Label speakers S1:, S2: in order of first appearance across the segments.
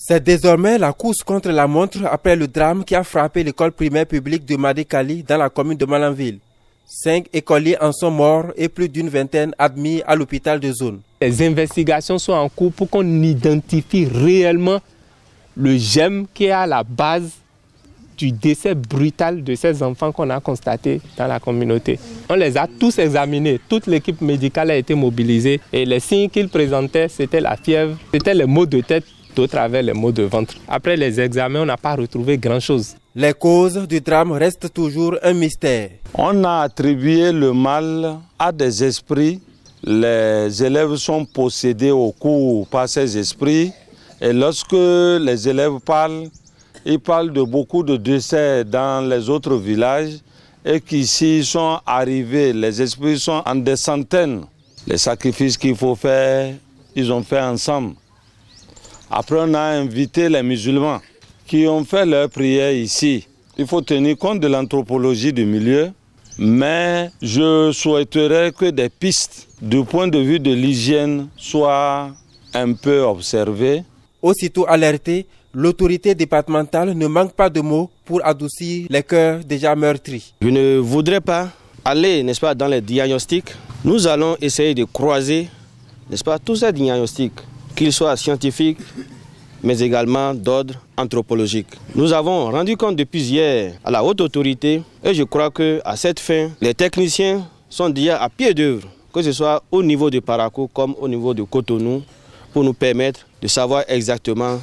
S1: C'est désormais la course contre la montre après le drame qui a frappé l'école primaire publique de Madikali dans la commune de Malanville. Cinq écoliers en sont morts et plus d'une vingtaine
S2: admis à l'hôpital de zone. Les investigations sont en cours pour qu'on identifie réellement le gemme qui est à la base du décès brutal de ces enfants qu'on a constaté dans la communauté. On les a tous examinés, toute l'équipe médicale a été mobilisée et les signes qu'ils présentaient, c'était la fièvre, c'était les maux de tête au travers les maux de ventre. Après les examens, on n'a pas retrouvé grand-chose. Les causes du drame restent
S3: toujours un mystère. On a attribué le mal à des esprits. Les élèves sont possédés au cours par ces esprits. Et lorsque les élèves parlent, ils parlent de beaucoup de décès dans les autres villages et qu'ici sont arrivés, les esprits sont en des centaines. Les sacrifices qu'il faut faire, ils ont fait ensemble. Après, on a invité les musulmans qui ont fait leur prière ici. Il faut tenir compte de l'anthropologie du milieu, mais je souhaiterais que des pistes du point de vue de l'hygiène soient un peu observées. Aussitôt
S1: alerté, l'autorité départementale ne manque pas de mots pour adoucir les cœurs déjà
S4: meurtris. Je ne voudrais pas aller, n'est-ce pas, dans les diagnostics. Nous allons essayer de croiser, n'est-ce pas, tous ces diagnostics qu'il soit scientifique mais également d'ordre anthropologique. Nous avons rendu compte depuis hier à la haute autorité et je crois que à cette fin, les techniciens sont déjà à pied d'œuvre, que ce soit au niveau de Paraco comme au niveau de Cotonou, pour nous permettre de savoir exactement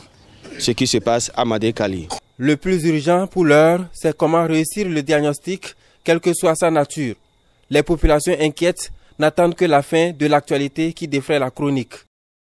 S4: ce qui se passe à Madekali.
S1: Le plus urgent pour l'heure, c'est comment réussir le diagnostic, quelle que soit sa nature. Les populations inquiètes n'attendent que la fin de l'actualité qui défraie la chronique.